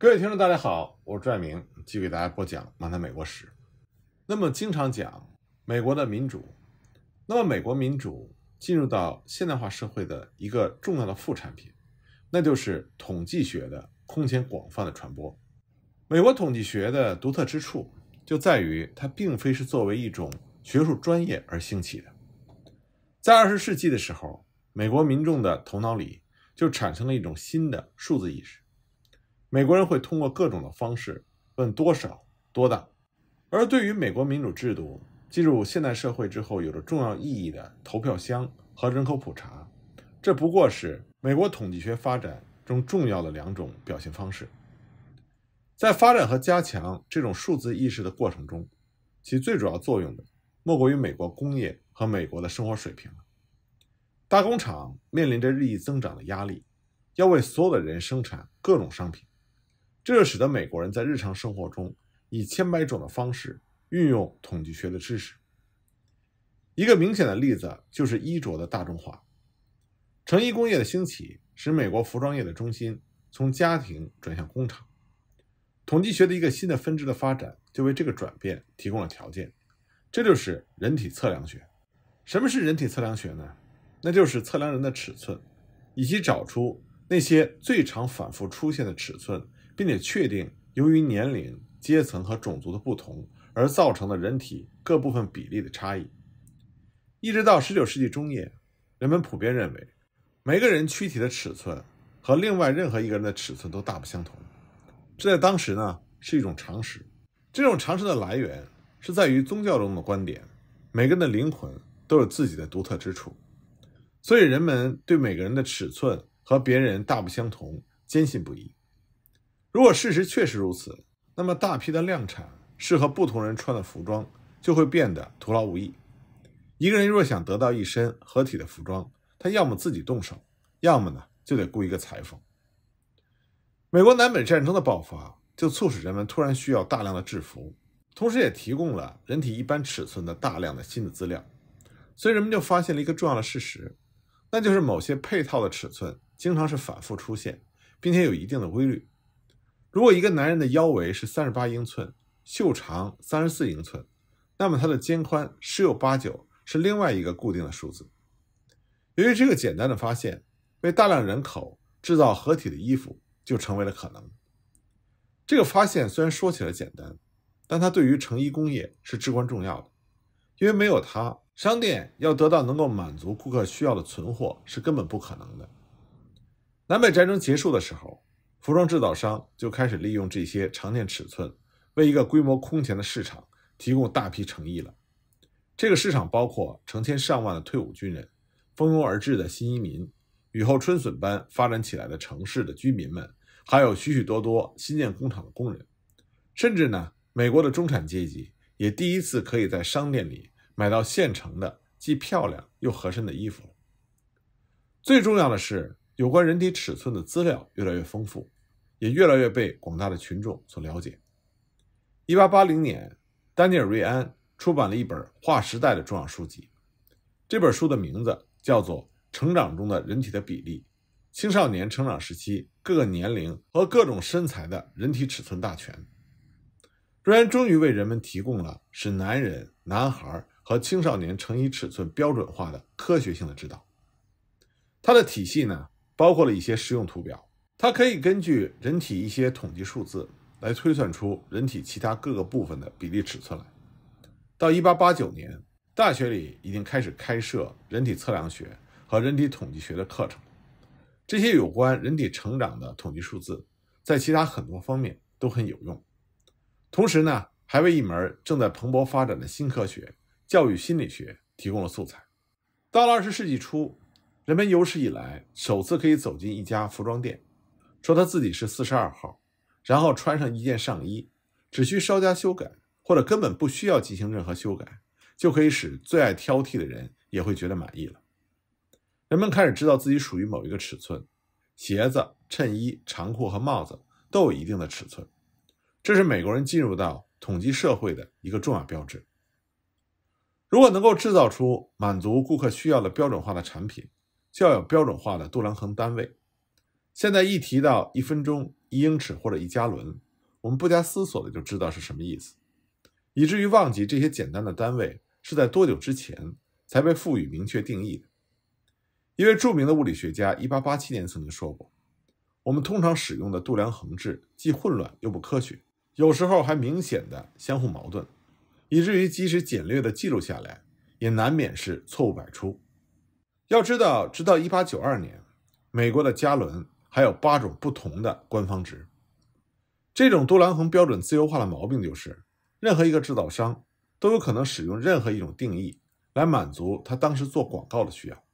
各位听众，大家好，我是朱爱明，继续给大家播讲《漫谈美国史》。那么，经常讲美国的民主，那么美国民主进入到现代化社会的一个重要的副产品，那就是统计学的空前广泛的传播。美国统计学的独特之处就在于，它并非是作为一种学术专业而兴起的。在二十世纪的时候，美国民众的头脑里就产生了一种新的数字意识。美国人会通过各种的方式问多少、多大。而对于美国民主制度进入现代社会之后有着重要意义的投票箱和人口普查，这不过是美国统计学发展中重要的两种表现方式。在发展和加强这种数字意识的过程中，其最主要作用的莫过于美国工业和美国的生活水平。大工厂面临着日益增长的压力，要为所有的人生产各种商品。这使得美国人，在日常生活中，以千百种的方式运用统计学的知识。一个明显的例子就是衣着的大众化，成衣工业的兴起，使美国服装业的中心从家庭转向工厂。统计学的一个新的分支的发展，就为这个转变提供了条件。这就是人体测量学。什么是人体测量学呢？那就是测量人的尺寸，以及找出那些最常反复出现的尺寸。并且确定，由于年龄、阶层和种族的不同而造成的人体各部分比例的差异。一直到19世纪中叶，人们普遍认为，每个人躯体的尺寸和另外任何一个人的尺寸都大不相同。这在当时呢是一种常识。这种常识的来源是在于宗教中的观点：每个人的灵魂都有自己的独特之处，所以人们对每个人的尺寸和别人大不相同坚信不疑。如果事实确实如此，那么大批的量产适合不同人穿的服装就会变得徒劳无益。一个人若想得到一身合体的服装，他要么自己动手，要么呢就得雇一个裁缝。美国南北战争的爆发就促使人们突然需要大量的制服，同时也提供了人体一般尺寸的大量的新的资料，所以人们就发现了一个重要的事实，那就是某些配套的尺寸经常是反复出现，并且有一定的规律。如果一个男人的腰围是三十八英寸，袖长三十四英寸，那么他的肩宽十有八九是另外一个固定的数字。由于这个简单的发现，为大量人口制造合体的衣服就成为了可能。这个发现虽然说起来简单，但它对于成衣工业是至关重要的，因为没有它，商店要得到能够满足顾客需要的存货是根本不可能的。南北战争结束的时候。服装制造商就开始利用这些常见尺寸，为一个规模空前的市场提供大批成衣了。这个市场包括成千上万的退伍军人、蜂拥而至的新移民、雨后春笋般发展起来的城市的居民们，还有许许多多新建工厂的工人。甚至呢，美国的中产阶级也第一次可以在商店里买到现成的既漂亮又合身的衣服了。最重要的是，有关人体尺寸的资料越来越丰富。也越来越被广大的群众所了解。一八八零年，丹尼尔·瑞安出版了一本划时代的重要书籍。这本书的名字叫做《成长中的人体的比例：青少年成长时期各个年龄和各种身材的人体尺寸大全》。瑞安终于为人们提供了使男人、男孩和青少年成衣尺寸标准化的科学性的指导。它的体系呢，包括了一些实用图表。它可以根据人体一些统计数字来推算出人体其他各个部分的比例尺寸来。到一八八九年，大学里已经开始开设人体测量学和人体统计学的课程。这些有关人体成长的统计数字，在其他很多方面都很有用。同时呢，还为一门正在蓬勃发展的新科学——教育心理学提供了素材。到了二十世纪初，人们有史以来首次可以走进一家服装店。说他自己是四十二号，然后穿上一件上衣，只需稍加修改，或者根本不需要进行任何修改，就可以使最爱挑剔的人也会觉得满意了。人们开始知道自己属于某一个尺寸，鞋子、衬衣、长裤和帽子都有一定的尺寸，这是美国人进入到统计社会的一个重要标志。如果能够制造出满足顾客需要的标准化的产品，就要有标准化的度量衡单位。现在一提到一分钟、一英尺或者一加仑，我们不加思索的就知道是什么意思，以至于忘记这些简单的单位是在多久之前才被赋予明确定义的。一位著名的物理学家1887年曾经说过：“我们通常使用的度量衡制既混乱又不科学，有时候还明显的相互矛盾，以至于即使简略的记录下来，也难免是错误百出。”要知道，直到1892年，美国的加仑。还有八种不同的官方值。这种多兰衡标准自由化的毛病就是，任何一个制造商都有可能使用任何一种定义来满足他当时做广告的需要。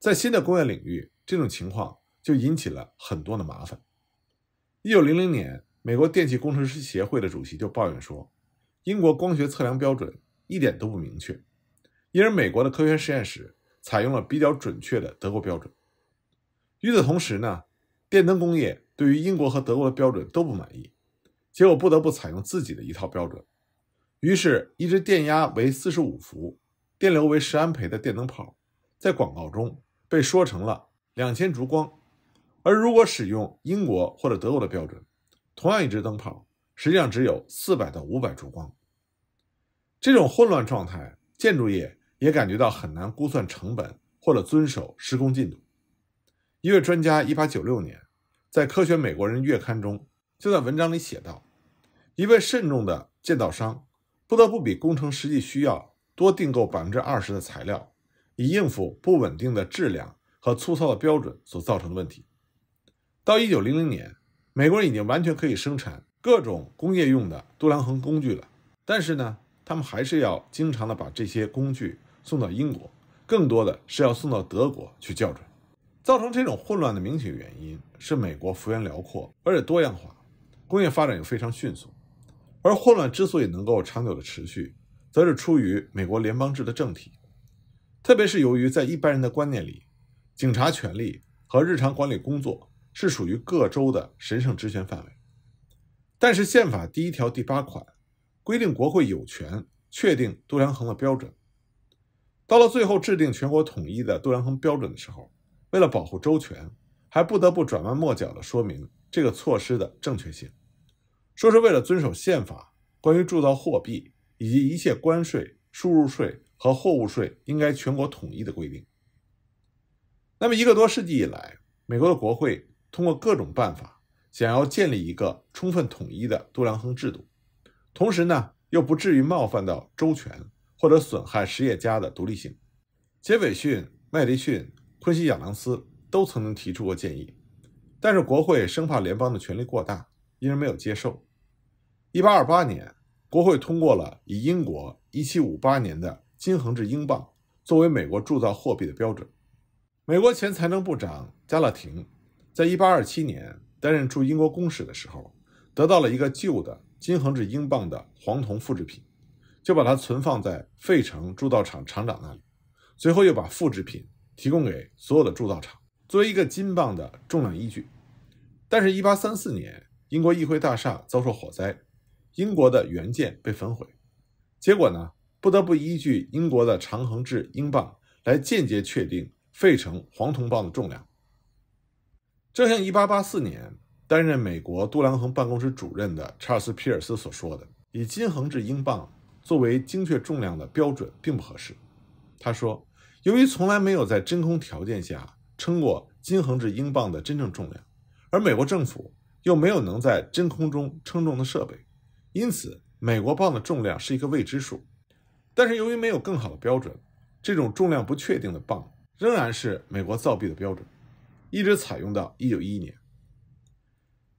在新的工业领域，这种情况就引起了很多的麻烦。一九零零年，美国电气工程师协会的主席就抱怨说，英国光学测量标准一点都不明确，因而美国的科学实验室采用了比较准确的德国标准。与此同时呢，电灯工业对于英国和德国的标准都不满意，结果不得不采用自己的一套标准。于是，一只电压为四十五伏、电流为十安培的电灯泡，在广告中被说成了两千烛光，而如果使用英国或者德国的标准，同样一只灯泡实际上只有四百到五百烛光。这种混乱状态，建筑业也感觉到很难估算成本或者遵守施工进度。一位专家，一八九六年，在《科学美国人》月刊中，就在文章里写道：“一位慎重的建造商不得不比工程实际需要多订购百分之二十的材料，以应付不稳定的质量和粗糙的标准所造成的问题。”到一九零零年，美国人已经完全可以生产各种工业用的度量衡工具了，但是呢，他们还是要经常的把这些工具送到英国，更多的是要送到德国去校准。造成这种混乱的明显原因是美国幅员辽阔，而且多样化，工业发展又非常迅速。而混乱之所以能够长久的持续，则是出于美国联邦制的政体，特别是由于在一般人的观念里，警察权力和日常管理工作是属于各州的神圣职权范围。但是宪法第一条第八款规定，国会有权确定度量衡的标准。到了最后制定全国统一的度量衡标准的时候。为了保护周全，还不得不转弯抹角的说明这个措施的正确性，说是为了遵守宪法关于铸造货币以及一切关税、输入税和货物税应该全国统一的规定。那么一个多世纪以来，美国的国会通过各种办法，想要建立一个充分统一的度量衡制度，同时呢，又不至于冒犯到周全或者损害实业家的独立性。杰斐逊、麦迪逊。昆西、亚当斯都曾经提出过建议，但是国会生怕联邦的权力过大，因而没有接受。一八二八年，国会通过了以英国一七五八年的金衡制英镑作为美国铸造货币的标准。美国前财政部长加勒廷，在一八二七年担任驻英国公使的时候，得到了一个旧的金衡制英镑的黄铜复制品，就把它存放在费城铸造厂厂长那里，随后又把复制品。提供给所有的铸造厂作为一个金棒的重量依据，但是1834年英国议会大厦遭受火灾，英国的原件被焚毁，结果呢不得不依据英国的长恒制英镑来间接确定费城黄铜棒的重量。正像1884年担任美国杜兰恒办公室主任的查尔斯·皮尔斯所说的，以金恒制英镑作为精确重量的标准并不合适。他说。由于从来没有在真空条件下称过金衡制英镑的真正重量，而美国政府又没有能在真空中称重的设备，因此美国磅的重量是一个未知数。但是由于没有更好的标准，这种重量不确定的磅仍然是美国造币的标准，一直采用到一九一一年。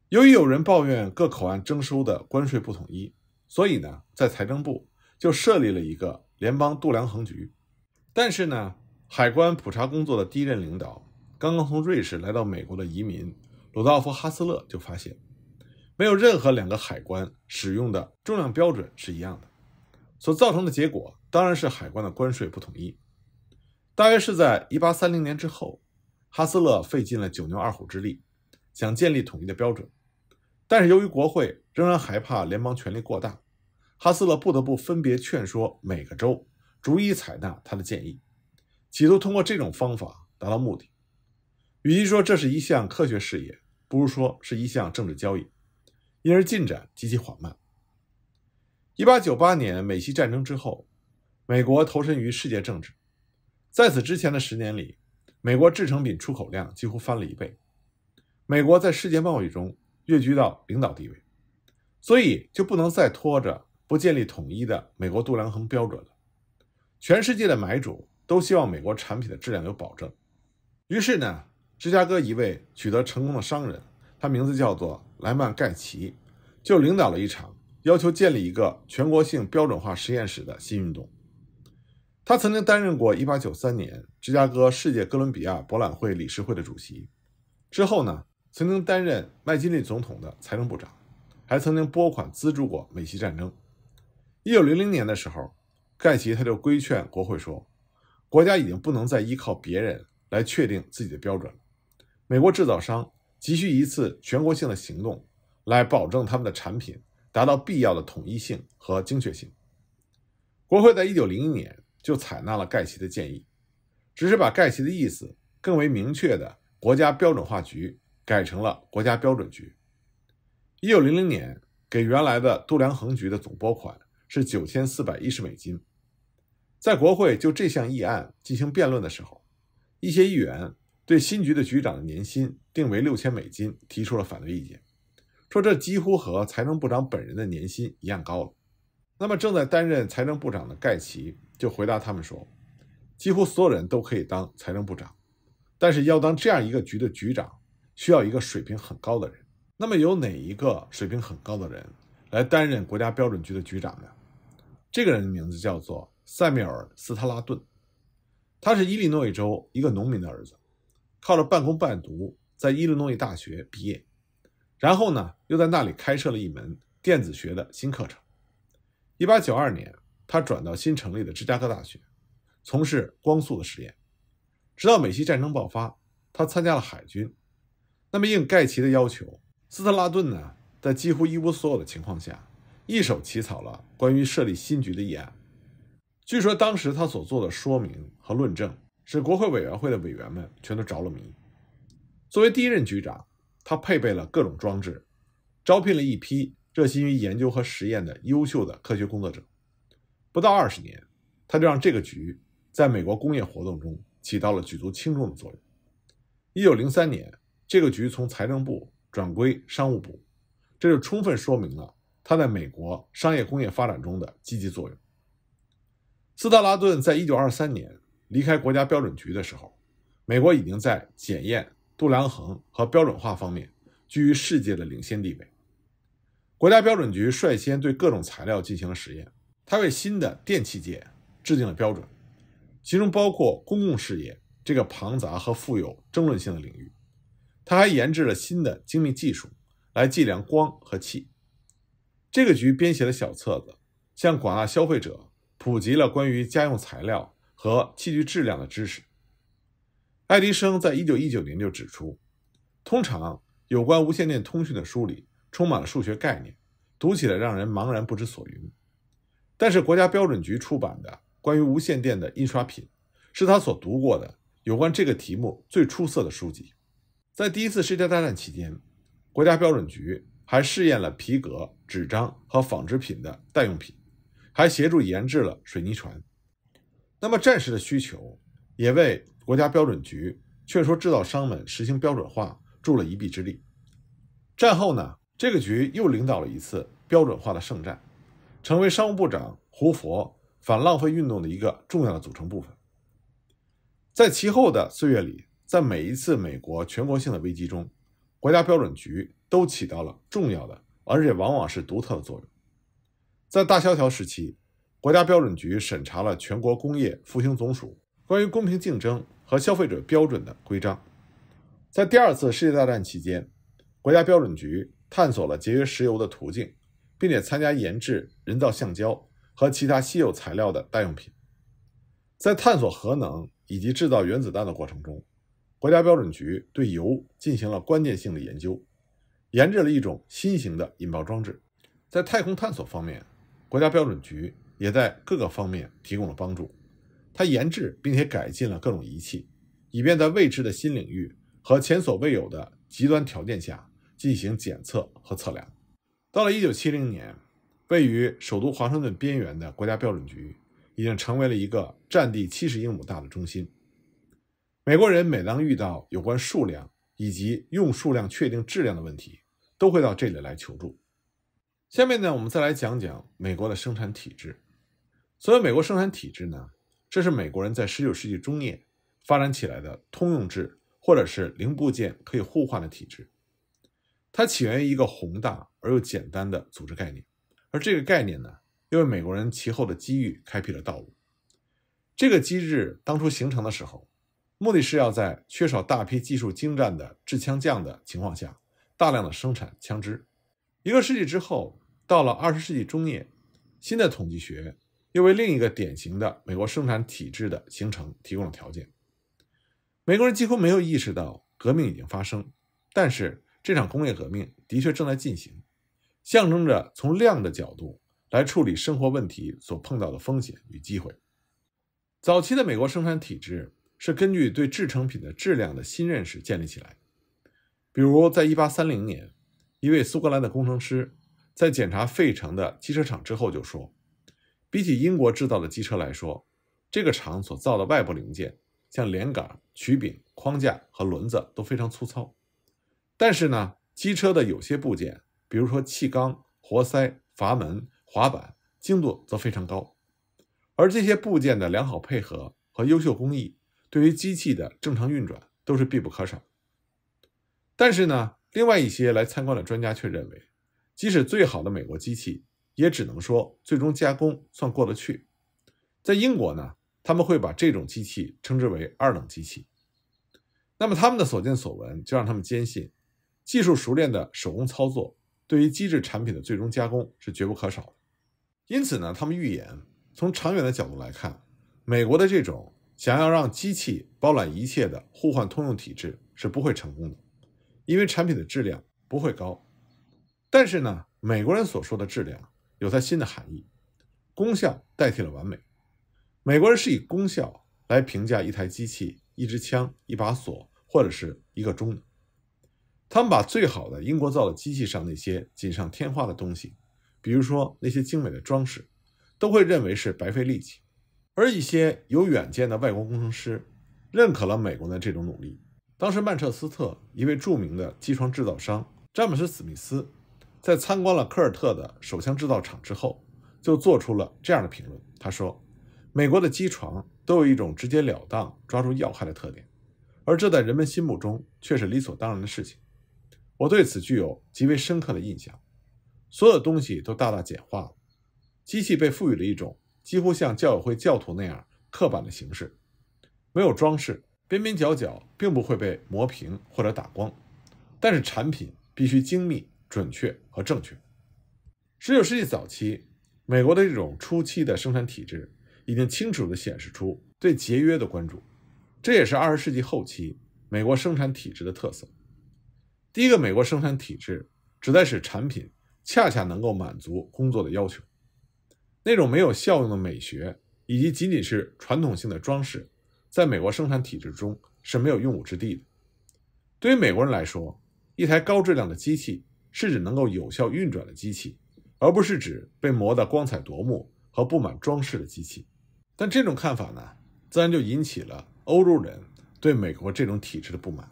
由于有人抱怨各口岸征收的关税不统一，所以呢，在财政部就设立了一个联邦度量衡局。但是呢，海关普查工作的第一任领导，刚刚从瑞士来到美国的移民鲁道夫·哈斯勒就发现，没有任何两个海关使用的重量标准是一样的，所造成的结果当然是海关的关税不统一。大约是在一八三零年之后，哈斯勒费尽了九牛二虎之力，想建立统一的标准，但是由于国会仍然害怕联邦权力过大，哈斯勒不得不分别劝说每个州。逐一采纳他的建议，企图通过这种方法达到目的。与其说这是一项科学事业，不如说是一项政治交易，因而进展极其缓慢。一八九八年美西战争之后，美国投身于世界政治。在此之前的十年里，美国制成品出口量几乎翻了一倍，美国在世界贸易中跃居到领导地位，所以就不能再拖着不建立统一的美国度量衡标准了。全世界的买主都希望美国产品的质量有保证，于是呢，芝加哥一位取得成功的商人，他名字叫做莱曼·盖奇，就领导了一场要求建立一个全国性标准化实验室的新运动。他曾经担任过1893年芝加哥世界哥伦比亚博览会理事会的主席，之后呢，曾经担任麦金利总统的财政部长，还曾经拨款资助过美西战争。1900年的时候。盖奇他就规劝国会说：“国家已经不能再依靠别人来确定自己的标准了。美国制造商急需一次全国性的行动，来保证他们的产品达到必要的统一性和精确性。”国会在一九零一年就采纳了盖奇的建议，只是把盖奇的意思更为明确的“国家标准化局”改成了“国家标准局”。一九零零年给原来的度量衡局的总拨款是九千四百一十美金。在国会就这项议案进行辩论的时候，一些议员对新局的局长的年薪定为六千美金提出了反对意见，说这几乎和财政部长本人的年薪一样高了。那么正在担任财政部长的盖奇就回答他们说，几乎所有人都可以当财政部长，但是要当这样一个局的局长，需要一个水平很高的人。那么有哪一个水平很高的人来担任国家标准局的局长呢？这个人的名字叫做。塞缪尔·斯特拉顿，他是伊利诺伊州一个农民的儿子，靠着半工半读在伊利诺伊大学毕业，然后呢又在那里开设了一门电子学的新课程。一八九二年，他转到新成立的芝加哥大学，从事光速的实验，直到美西战争爆发，他参加了海军。那么，应盖奇的要求，斯特拉顿呢，在几乎一无所有的情况下，一手起草了关于设立新局的议案。据说当时他所做的说明和论证，使国会委员会的委员们全都着了迷。作为第一任局长，他配备了各种装置，招聘了一批热心于研究和实验的优秀的科学工作者。不到二十年，他就让这个局在美国工业活动中起到了举足轻重的作用。一九零三年，这个局从财政部转归商务部，这就充分说明了他在美国商业工业发展中的积极作用。斯特拉顿在一九二三年离开国家标准局的时候，美国已经在检验度量衡和标准化方面居于世界的领先地位。国家标准局率先对各种材料进行了实验，它为新的电器界制定了标准，其中包括公共事业这个庞杂和富有争论性的领域。它还研制了新的精密技术来计量光和气。这个局编写了小册子，向广大消费者。普及了关于家用材料和器具质量的知识。爱迪生在一九一九年就指出，通常有关无线电通讯的书里充满了数学概念，读起来让人茫然不知所云。但是国家标准局出版的关于无线电的印刷品，是他所读过的有关这个题目最出色的书籍。在第一次世界大战期间，国家标准局还试验了皮革、纸张和纺织品的代用品。还协助研制了水泥船。那么，战时的需求也为国家标准局劝说制造商们实行标准化助了一臂之力。战后呢，这个局又领导了一次标准化的圣战，成为商务部长胡佛反浪费运动的一个重要的组成部分。在其后的岁月里，在每一次美国全国性的危机中，国家标准局都起到了重要的，而且往往是独特的作用。在大萧条时期，国家标准局审查了全国工业复兴总署关于公平竞争和消费者标准的规章。在第二次世界大战期间，国家标准局探索了节约石油的途径，并且参加研制人造橡胶和其他稀有材料的代用品。在探索核能以及制造原子弹的过程中，国家标准局对铀进行了关键性的研究，研制了一种新型的引爆装置。在太空探索方面，国家标准局也在各个方面提供了帮助。他研制并且改进了各种仪器，以便在未知的新领域和前所未有的极端条件下进行检测和测量。到了1970年，位于首都华盛顿边缘的国家标准局已经成为了一个占地70英亩大的中心。美国人每当遇到有关数量以及用数量确定质量的问题，都会到这里来求助。下面呢，我们再来讲讲美国的生产体制。所谓美国生产体制呢，这是美国人在19世纪中叶发展起来的通用制，或者是零部件可以互换的体制。它起源于一个宏大而又简单的组织概念，而这个概念呢，又为美国人其后的机遇开辟了道路。这个机制当初形成的时候，目的是要在缺少大批技术精湛的制枪匠的情况下，大量的生产枪支。一个世纪之后。到了二十世纪中叶，新的统计学又为另一个典型的美国生产体制的形成提供了条件。美国人几乎没有意识到革命已经发生，但是这场工业革命的确正在进行，象征着从量的角度来处理生活问题所碰到的风险与机会。早期的美国生产体制是根据对制成品的质量的新认识建立起来。比如，在一八三零年，一位苏格兰的工程师。在检查费城的机车厂之后，就说，比起英国制造的机车来说，这个厂所造的外部零件，像连杆、曲柄、框架和轮子都非常粗糙。但是呢，机车的有些部件，比如说气缸、活塞、阀门、滑板，精度则非常高。而这些部件的良好配合和优秀工艺，对于机器的正常运转都是必不可少。但是呢，另外一些来参观的专家却认为。即使最好的美国机器，也只能说最终加工算过得去。在英国呢，他们会把这种机器称之为二等机器。那么他们的所见所闻，就让他们坚信，技术熟练的手工操作对于机制产品的最终加工是绝不可少的。因此呢，他们预言，从长远的角度来看，美国的这种想要让机器包揽一切的互换通用体制是不会成功的，因为产品的质量不会高。但是呢，美国人所说的质量有它新的含义，功效代替了完美。美国人是以功效来评价一台机器、一支枪、一把锁或者是一个钟。他们把最好的英国造的机器上那些锦上添花的东西，比如说那些精美的装饰，都会认为是白费力气。而一些有远见的外国工程师认可了美国的这种努力。当时曼彻斯特一位著名的机床制造商詹姆斯·史密斯。在参观了科尔特的手枪制造厂之后，就做出了这样的评论。他说：“美国的机床都有一种直截了当、抓住要害的特点，而这在人们心目中却是理所当然的事情。我对此具有极为深刻的印象。所有东西都大大简化了，机器被赋予了一种几乎像教友会教徒那样刻板的形式，没有装饰，边边角角并不会被磨平或者打光，但是产品必须精密。”准确和正确。十九世纪早期，美国的这种初期的生产体制已经清楚地显示出对节约的关注，这也是二十世纪后期美国生产体制的特色。第一个美国生产体制旨在使产品恰恰能够满足工作的要求，那种没有效用的美学以及仅仅是传统性的装饰，在美国生产体制中是没有用武之地的。对于美国人来说，一台高质量的机器。是指能够有效运转的机器，而不是指被磨得光彩夺目和布满装饰的机器。但这种看法呢，自然就引起了欧洲人对美国这种体制的不满。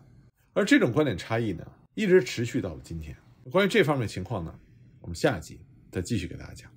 而这种观点差异呢，一直持续到了今天。关于这方面情况呢，我们下一集再继续给大家讲。